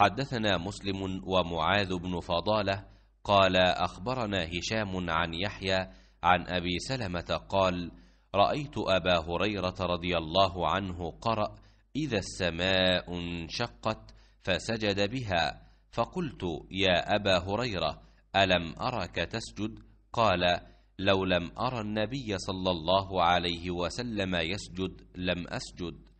حدثنا مسلم ومعاذ بن فضاله قال اخبرنا هشام عن يحيى عن ابي سلمه قال رايت ابا هريره رضي الله عنه قرا اذا السماء انشقت فسجد بها فقلت يا ابا هريره الم ارك تسجد قال لو لم ارى النبي صلى الله عليه وسلم يسجد لم اسجد